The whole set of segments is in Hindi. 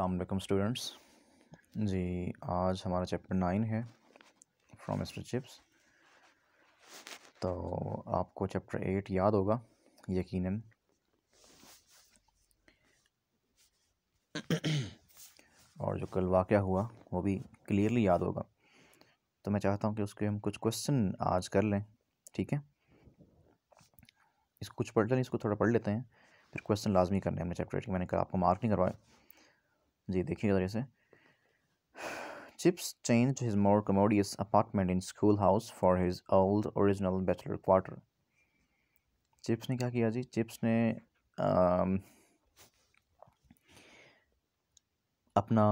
अलमैकम स्टूडेंट्स जी आज हमारा चैप्टर नाइन है फ्रॉम मिस्टर चिप्स तो आपको चैप्टर एट याद होगा यकीनन और जो कल वाक़ हुआ वो भी क्लियरली याद होगा तो मैं चाहता हूँ कि उसके हम कुछ क्वेश्चन आज कर लें ठीक है इस कुछ पढ़ लें इसको थोड़ा पढ़ लेते हैं फिर क्वेश्चन लाजमी करने हमने चैप्टर एट मैंने कहा आपको मार्क नहीं करवाया जी देखिए से Chips change his more commodious apartment in school house for his old original bachelor quarter Chips ने क्या किया जी चिप्स ने आ, अपना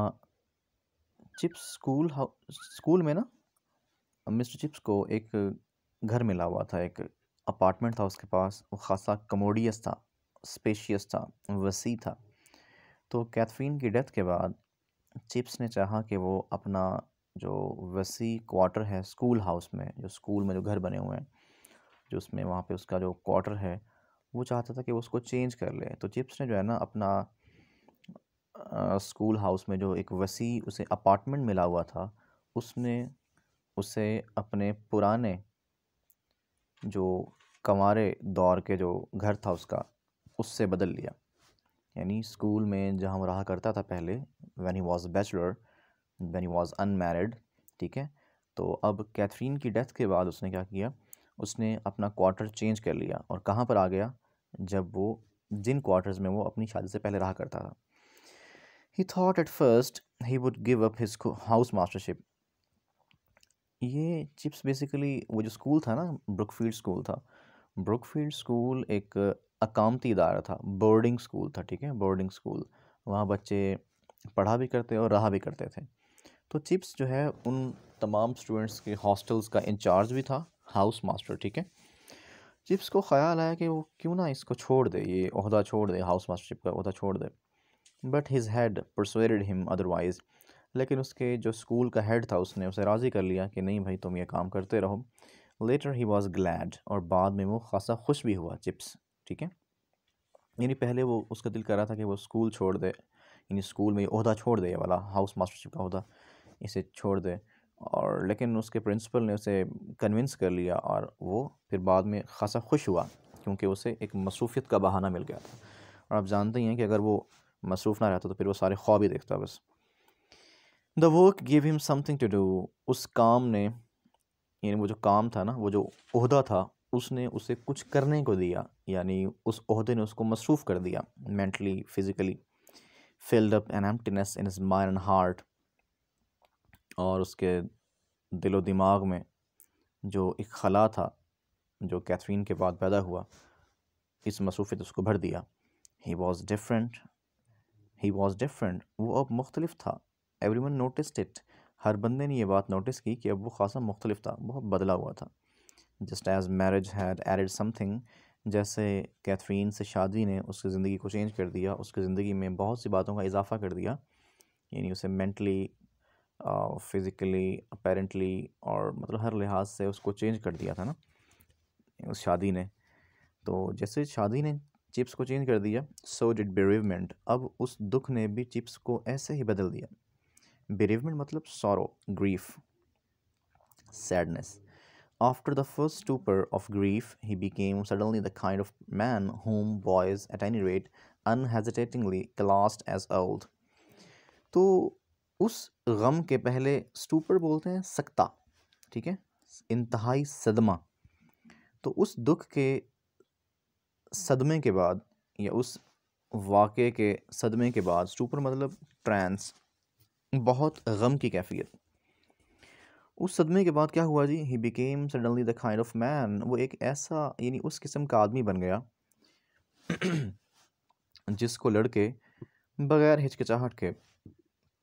चिप्स स्कूल स्कूल में ना मिस्टर चिप्स को एक घर मिला हुआ था एक अपार्टमेंट था उसके पास वो खासा कमोडियस था स्पेशियस था वसी था तो कैथरीन की डेथ के बाद चिप्स ने चाहा कि वो अपना जो वसी क्वार्टर है स्कूल हाउस में जो स्कूल में जो घर बने हुए हैं जो उसमें वहाँ पे उसका जो क्वार्टर है वो चाहता था कि वो उसको चेंज कर ले तो चिप्स ने जो है ना अपना स्कूल हाउस में जो एक वसी उसे अपार्टमेंट मिला हुआ था उसने उसे अपने पुराने जो कंवारे दौर के जो घर था उसका उससे बदल लिया यानी स्कूल में जहाँ वो रहा करता था पहले when he was bachelor when he was unmarried ठीक है तो अब कैथरीन की डेथ के बाद उसने क्या किया उसने अपना क्वार्टर चेंज कर लिया और कहाँ पर आ गया जब वो जिन क्वार्टर्स में वो अपनी शादी से पहले रहा करता था he thought at first he would give up his house mastership ये चिप्स बेसिकली वो जो स्कूल था ना ब्रुकफील्ड स्कूल था ब्रुकफील्ड स्कूल एक अकामती इदारा था बोर्डिंग स्कूल था ठीक है बोर्डिंग स्कूल वहाँ बच्चे पढ़ा भी करते और रहा भी करते थे तो चिप्स जो है उन तमाम स्टूडेंट्स के हॉस्टल्स का इंचार्ज भी था हाउस मास्टर ठीक है चिप्स को ख्याल आया कि वो क्यों ना इसको छोड़ दे ये अहदा छोड़ दे हाउस मास्टरशिप का अहदा छोड़ दे but his head persuaded him otherwise लेकिन उसके जो स्कूल का हेड था उसने उसे राज़ी कर लिया कि नहीं भाई तुम ये काम करते रहो लेटर ही वॉज़ ग्लैड और बाद में वो खासा खुश भी हुआ चिप्स ठीक है यानी पहले वो उसका दिल कर रहा था कि वो स्कूल छोड़ दे यानी स्कूल में ये अहदा छोड़ दे ये वाला हाउस मास्टरशिप का अहदा इसे छोड़ दे और लेकिन उसके प्रिंसिपल ने उसे कन्विंस कर लिया और वो फिर बाद में खासा खुश हुआ क्योंकि उसे एक मसरूफियत का बहाना मिल गया था और आप जानते ही हैं कि अगर वो मसरूफ़ ना रहता तो फिर वो सारे ख्वाब ही देखता बस the work give him something to do उस काम ने यानी वो जो काम था ना वो जो अहदा था उसने उसे कुछ करने को दिया यानी उस उसदे ने उसको मसरूफ़ कर दिया mentally physically filled up an emptiness in his mind and heart और उसके दिलो दिमाग में जो एक खला था जो कैथरीन के बाद पैदा हुआ इस मसरूफियत उसको भर दिया he was different he was different वो अब मुख्तलिफ था एवरी वन नोटिस इट हर बंदे ने ये बात नोटिस की कि अब वो खासा मुख्तलिफ था बहुत बदला हुआ था just as marriage had added something जैसे कैथरीन से शादी ने उसकी ज़िंदगी को चेंज कर दिया उसकी ज़िंदगी में बहुत सी बातों का इजाफ़ा कर दिया यानी उसे मैंटली फ़िज़िकली अपेरेंटली और मतलब हर लिहाज से उसको चेंज कर दिया था ना उस शादी ने तो जैसे शादी ने चिप्स को चेंज कर दिया सो डिड बिरीवमेंट अब उस दुख ने भी चिप्स को ऐसे ही बदल दिया बिरीवमेंट मतलब sorrow grief sadness After the first stupor of grief, he became suddenly the kind of man whom boys, at any rate, unhesitatingly classed as old. तो उस गम के पहले स्टूपर बोलते हैं सकता ठीक है इंतहाई सदमा तो उस दुख के सदमे के बाद या उस वाक़े के सदमे के बाद स्टूपर मतलब ट्रांस बहुत गम की कैफियत उस सदमे के बाद क्या हुआ जी he became suddenly the kind of man वो एक ऐसा यानी उस किस्म का आदमी बन गया जिसको लड़के बगैर हिचकिचाहट के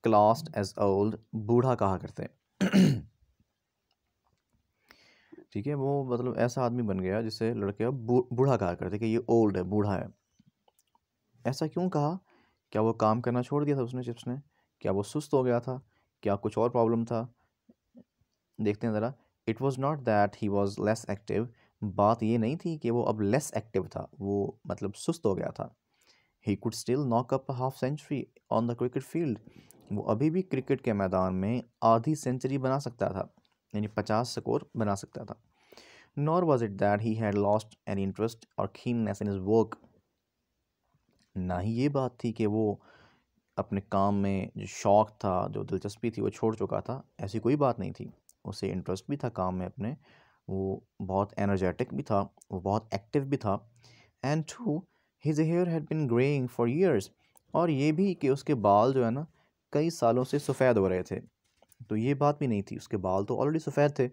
क्लास्ड एज ओल्ड बूढ़ा कहा करते ठीक है वो मतलब ऐसा आदमी बन गया जिसे लड़के अब बूढ़ा कहा करते कि ये ओल्ड है बूढ़ा है ऐसा क्यों कहा क्या वो काम करना छोड़ दिया था उसने चिप्स ने क्या वो सुस्त हो गया था क्या कुछ और प्रॉब्लम था देखते हैं ज़रा it was not that he was less active बात ये नहीं थी कि वो अब लेस एक्टिव था वो मतलब सुस्त हो गया था he could still knock up half century on the cricket field वो अभी भी क्रिकेट के मैदान में आधी सेंचुरी बना सकता था यानी पचास स्कोर बना सकता था nor was it that he had lost an interest और खीननेस इन इज वर्क ना ही ये बात थी कि वो अपने काम में जो शौक़ था जो दिलचस्पी थी वो छोड़ चुका था ऐसी कोई बात नहीं थी उसे इंटरेस्ट भी था काम में अपने वो बहुत एनर्जेटिक भी था वो बहुत एक्टिव भी था and too his hair had been greying for years और ये भी कि उसके बाल जो है ना कई सालों से सफ़ेद हो रहे थे तो ये बात भी नहीं थी उसके बाल तो ऑलरेडी सफ़ेद थे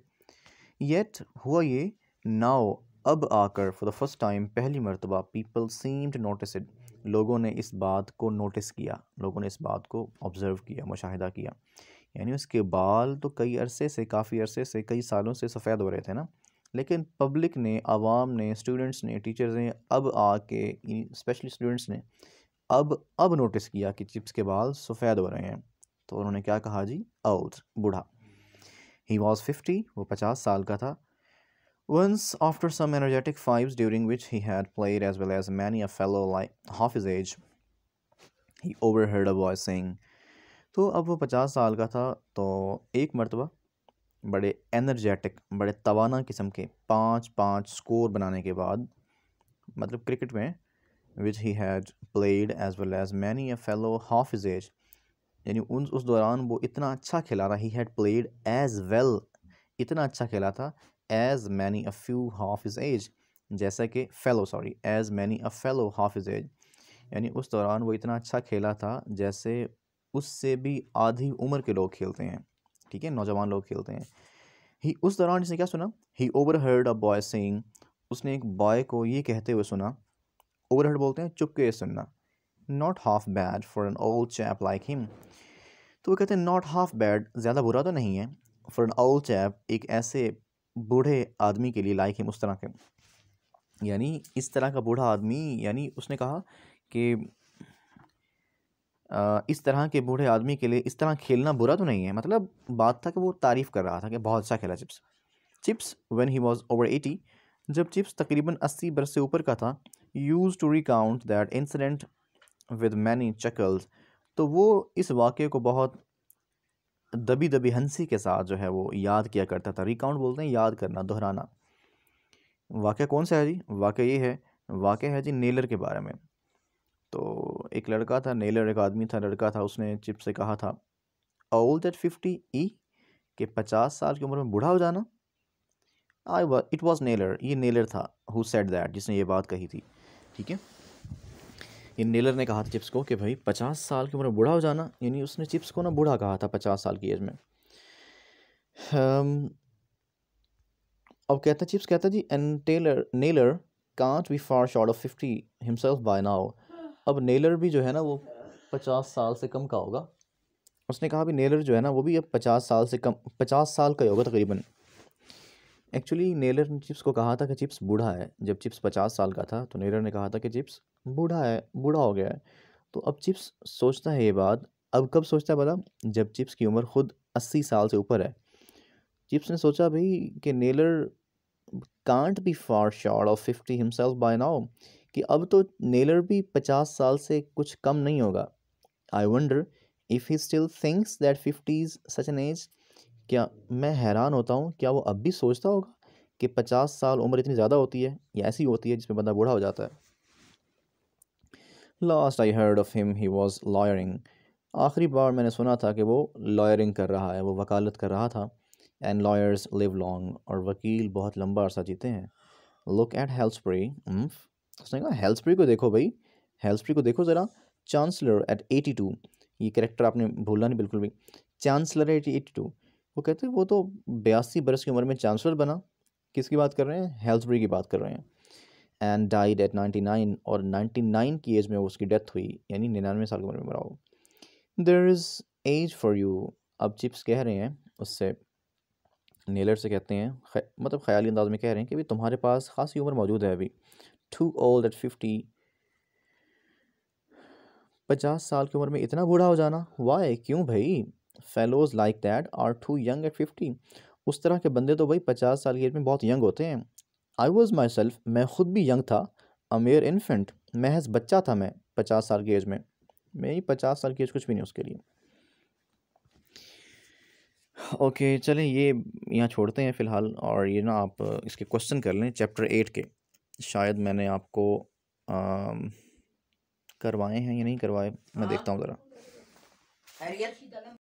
येट हुआ ये नाओ अब आकर फॉर द फर्स्ट टाइम पहली मरतबा पीपल सीम्ड नोटिस इट लोगों ने इस बात को नोटिस किया लोगों ने इस बात को ऑब्ज़र्व किया मुशाहिदा किया यानी उसके बाल तो कई अरसे से काफ़ी अरसे से कई सालों से सफ़ेद हो रहे थे ना लेकिन पब्लिक ने आवाम ने स्टूडेंट्स ने टीचर्स ने अब आके स्पेशली स्टूडेंट्स ने अब अब नोटिस किया कि चिप्स के बाल सफ़ेद हो रहे हैं तो उन्होंने क्या कहा जी आउट बूढ़ा ही वॉज फिफ्टी वो पचास साल का था after some energetic energetic during which he had played as well as many a fellow like half his age he over overheard a boy sing तो अब वो पचास साल का था तो एक मरतबा बड़े एनर्जेटिक बड़े तवाना किस्म के पाँच पाँच स्कोर बनाने के बाद मतलब क्रिकेट में which he had played as well as many a fellow half his age यानी उन उस दौरान वो इतना अच्छा खेला रहा he had played as well इतना अच्छा खेला था as many a few half his age जैसा कि fellow sorry as many a fellow half his age यानी उस दौरान वो इतना अच्छा खेला था जैसे उससे भी आधी उम्र के लोग खेलते हैं ठीक है नौजवान लोग खेलते हैं ही उस दौरान इसने क्या सुना he overheard a boy sing उसने एक बॉय को ये कहते हुए सुना ओवर हर्ड बोलते हैं चुपके सुनना not half bad for an old chap like him तो वो कहते हैं नॉट हाफ बैड ज़्यादा बुरा तो नहीं है फॉर एन ओल्ड चैप एक ऐसे बूढ़े आदमी के लिए लाइक हिम उस तरह के यानी इस तरह का बूढ़ा आदमी यानी उसने कहा कि इस तरह के बूढ़े आदमी के लिए इस तरह खेलना बुरा तो नहीं है मतलब बात था कि वो तारीफ़ कर रहा था कि बहुत अच्छा खेला Chips Chips when he was over eighty जब चिप्स तकरीबन अस्सी बरस से ऊपर का था used to recount that incident with many chuckles तो वो इस वाक़े को बहुत दबी दबी हंसी के साथ जो है वो याद किया करता था रिकाउंट बोलते हैं याद करना दोहराना वाक़ कौन सा है जी वाक़ ये है वाक़ है जी नेलर के बारे में तो एक लड़का था नेलर एक आदमी था लड़का था उसने चिप से कहा था ओल्ड एट फिफ्टी ई के पचास साल की उम्र में बूढ़ा हो जाना I was it was Naylor ये नेलर था हु सेट दैट जिसने ये बात कही थी ठीक है ये नेलर ने कहा था चिप्स को कि भाई पचास साल की उम्र में बूढ़ा हो जाना यानी उसने चिप्स को ना बूढ़ा कहा था पचास साल की एज में um, अब कहता चिप्स कहता जी and Taylor Naylor can't be far short of fifty himself by now अब नेलर भी जो है ना वो पचास साल से कम का होगा उसने कहा भी नेलर जो है ना वो भी अब पचास साल से कम पचास साल का ही होगा तकरीबन एक्चुअली नेलर ने चिप्स को कहा था कि चिप्स बूढ़ा है जब चिप्स पचास साल का था तो नेलर ने कहा था कि चिप्स बूढ़ा है बूढ़ा हो गया है तो अब चिप्स सोचता है ये बात अब कब सोचता है बता जब चिप्स की उम्र खुद अस्सी साल से ऊपर है चिप्स ने सोचा भाई कि Naylor can't be for short of fifty himself by now कि अब तो नेलर भी पचास साल से कुछ कम नहीं होगा I wonder if he still thinks that fifty's such an age क्या मैं हैरान होता हूँ क्या वो अब भी सोचता होगा कि पचास साल उम्र इतनी ज़्यादा होती है या ऐसी होती है जिसमें बंदा बूढ़ा हो जाता है last I heard of him he was lawyering आखिरी बार मैंने सुना था कि वो लॉयरिंग कर रहा है वो वकालत कर रहा था एंड लॉयर्स लिव लॉन्ग और वकील बहुत लंबा अरसा जीते हैं लुक एट हेल्थ स्प्रे उसने कहा हेल्सप्री को देखो भाई हेल्सप्री को देखो ज़रा चांसलर एट एटी टू ये करेक्टर आपने भूलना नहीं बिल्कुल भी चांसलर एट एटी टू वो कहते हैं वो तो बयासी बरस की उम्र में चांसलर बना किसकी बात कर रहे हैं हेल्सब्री की बात कर रहे हैं and died at ninety nine और नाइन्टी नाइन की एज में उसकी डेथ हुई यानी निन्यानवे साल की उम्र में मरा हो there is age for you अब चिप्स कह रहे हैं उससे नेलर से कहते हैं मतलब ख्याली अंदाज में कह रहे हैं कि भाई तुम्हारे पास खासी उम्र मौजूद है अभी टू ओल्ड एट फिफ्टी पचास साल की उम्र में इतना बूढ़ा हो जाना वाई क्यों भाई fellows like that are too young at fifty उस तरह के बंदे तो भाई पचास साल की एज में बहुत यंग होते हैं आई वॉज माई सेल्फ मैं ख़ुद भी यंग था अमेर इन्फेंट महज बच्चा था मैं पचास साल की एज में मेरी पचास साल की एज कुछ भी नहीं उसके लिए ओके okay, चलें ये यहाँ छोड़ते हैं फ़िलहाल और ये ना आप इसके क्वेश्चन कर लें चैप्टर एट के शायद मैंने आपको करवाए हैं या नहीं करवाए मैं हाँ। देखता हूँ ज़रा